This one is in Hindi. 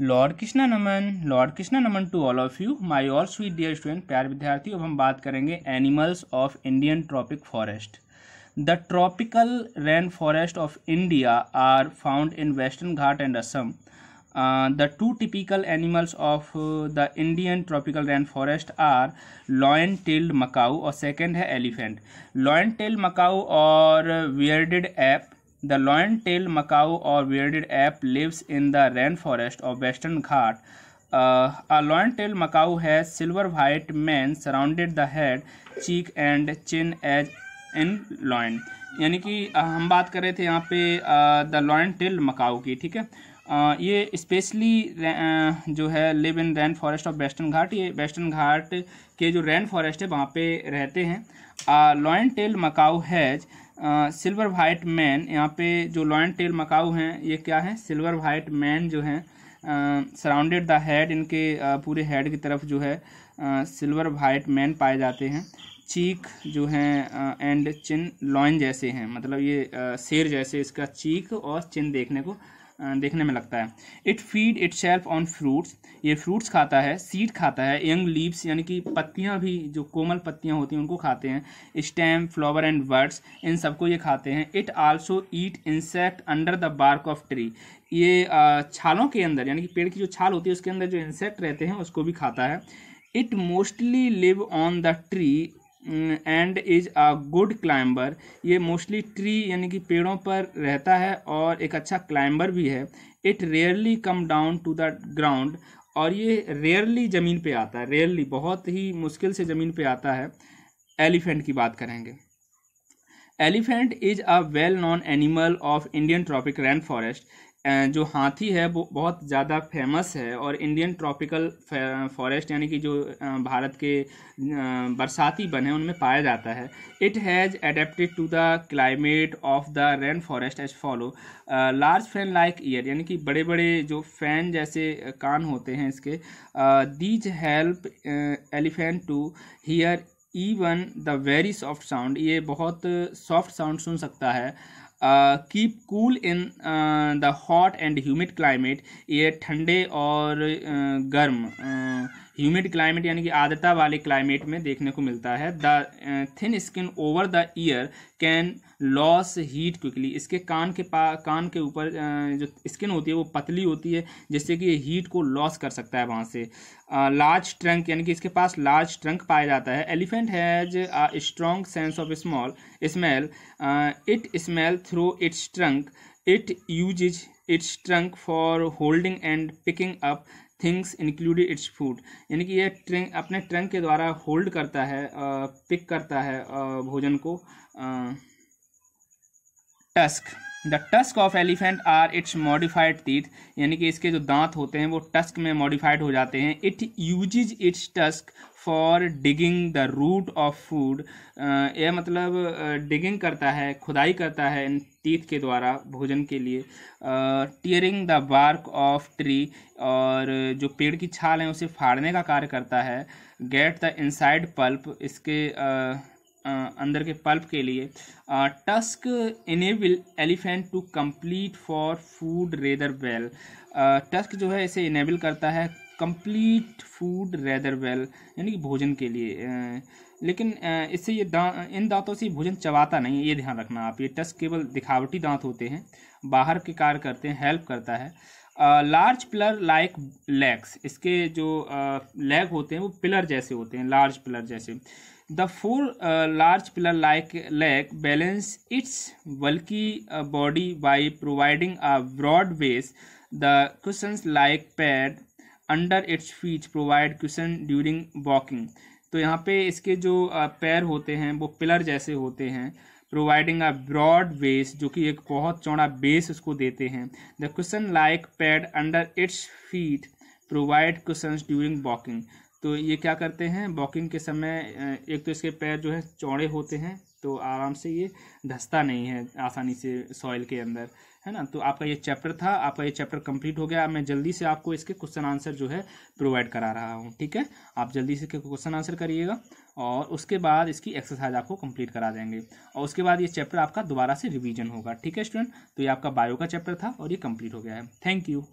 लॉर्ड कृष्णा नमन लॉर्ड कृष्णा नमन to all of you my और स्वीट डियर स्टूडेंट प्यार विद्यार्थी अब हम बात करेंगे animals of Indian tropic forest the tropical rain forest of India are found in western Ghat and Assam the two typical animals of the Indian tropical rain forest are lion tailed macaque और सेकेंड है एलिफेंट लॉयन टेल्ड मकाऊ और bearded ape the lion tail macaque और bearded app lives in the rain forest of western Ghat a lion tail macaque है silver white mane surrounded the head cheek and chin as in lion यानी कि uh, हम बात कर रहे थे यहाँ पे द लॉयन टेल मकाउ की ठीक है uh, ये स्पेशली uh, जो है live in rain forest of western Ghat ये वेस्टर्न घाट के जो रैन फॉरेस्ट है वहाँ पे रहते हैं lion tail macaque has silver white mane यहाँ पे जो लॉयन टेल मकाऊ हैं ये क्या है सिल्वर वाइट मैन जो है सराउंडेड द हेड इनके uh, पूरे हेड की तरफ जो है सिल्वर वाइट मैन पाए जाते हैं चीक जो हैं एंड चिन लॉइन जैसे हैं मतलब ये शेर जैसे इसका चीक और चिन देखने को देखने में लगता है it feed itself on fruits ये फ्रूट्स खाता है सीड खाता है यंग लीव्स यानी कि पत्तियाँ भी जो कोमल पत्तियाँ होती हैं उनको खाते हैं स्टेम फ्लावर एंड वर्ड्स इन सबको ये खाते हैं it also eat insect under the bark of tree ये छालों के अंदर यानी कि पेड़ की जो छाल होती है उसके अंदर जो इंसेक्ट रहते हैं उसको भी खाता है it mostly live on the tree and is a good climber ये मोस्टली ट्री यानी कि पेड़ों पर रहता है और एक अच्छा क्लाइंबर भी है it rarely come down to the ground और ये रेयरली ज़मीन पे आता है रेयरली बहुत ही मुश्किल से ज़मीन पे आता है एलिफेंट की बात करेंगे elephant is a well known animal of Indian tropic rain forest जो हाथी है वो बहुत ज़्यादा फेमस है और इंडियन ट्रॉपिकल फॉरेस्ट यानी कि जो भारत के बरसाती बन हैं उनमें पाया जाता है it has adapted to the climate of the rain forest as follow large fan like ear यानी कि बड़े बड़े जो फैन जैसे कान होते हैं इसके these help elephant to hear even the very soft sound ये बहुत सॉफ्ट साउंड सुन सकता है keep cool in the hot and humid climate ये ठंडे और uh, गर्म uh, ह्यूमिड क्लाइमेट यानी कि आर्द्रता वाले क्लाइमेट में देखने को मिलता है the thin skin over the ear can loss heat quickly इसके कान के पा कान के ऊपर जो स्किन होती है वो पतली होती है जिससे कि हीट को लॉस कर सकता है वहाँ से लार्ज ट्रंक यानी कि इसके पास लार्ज ट्रंक पाया जाता है elephant has a strong sense of small smell it smell through its trunk it use its trunk for holding and picking up things included its food यानी कि यह ट्रेन अपने ट्रंक के द्वारा होल्ड करता है पिक करता है भोजन को tusk the tusk of elephant are its modified teeth यानी कि इसके जो दांत होते हैं वो टस्क में मॉडिफाइड हो जाते हैं it uses its tusk for digging the root of food यह मतलब डिगिंग uh, करता है खुदाई करता है इन टीथ के द्वारा भोजन के लिए tearing the bark of tree और जो पेड़ की छाल है उसे फाड़ने का कार्य करता है गेट द इनसाइड पल्प इसके uh, अंदर के पल्प के लिए tusk enable elephant to complete for food rather well tusk जो है इसे इनेबल करता है कंप्लीट फूड रेदर वेल यानी कि भोजन के लिए लेकिन इससे ये दा इन दांतों से भोजन चबाता नहीं है ये ध्यान रखना आप ये टस्क केवल दिखावटी दांत होते हैं बाहर के कार्य करते हैं हेल्प करता है लार्ज पिलर लाइक लेग्स इसके जो लेग होते हैं वो पिलर जैसे होते हैं लार्ज पिलर जैसे the four large pillar like leg balance its bulky body by providing a broad base the cushion like pad under its feet provide cushion during walking तो यहाँ पे इसके जो पैर होते हैं वो पिलर जैसे होते हैं प्रोवाइडिंग अ ब्रॉड बेस जो कि एक बहुत चौड़ा बेस उसको देते हैं the cushion like pad under its feet provide cushion during walking तो ये क्या करते हैं वॉकिंग के समय एक तो इसके पैर जो है चौड़े होते हैं तो आराम से ये धसता नहीं है आसानी से सॉइल के अंदर है ना तो आपका ये चैप्टर था आपका ये चैप्टर कंप्लीट हो गया मैं जल्दी से आपको इसके क्वेश्चन आंसर जो है प्रोवाइड करा रहा हूँ ठीक है आप जल्दी से क्वेश्चन आंसर करिएगा और उसके बाद इसकी एक्सरसाइज आपको कंप्लीट करा देंगे और उसके बाद ये चैप्टर आपका दोबारा से रिविजन होगा ठीक है स्टूडेंट तो ये आपका बायो का चैप्टर था और ये कंप्लीट हो गया है थैंक यू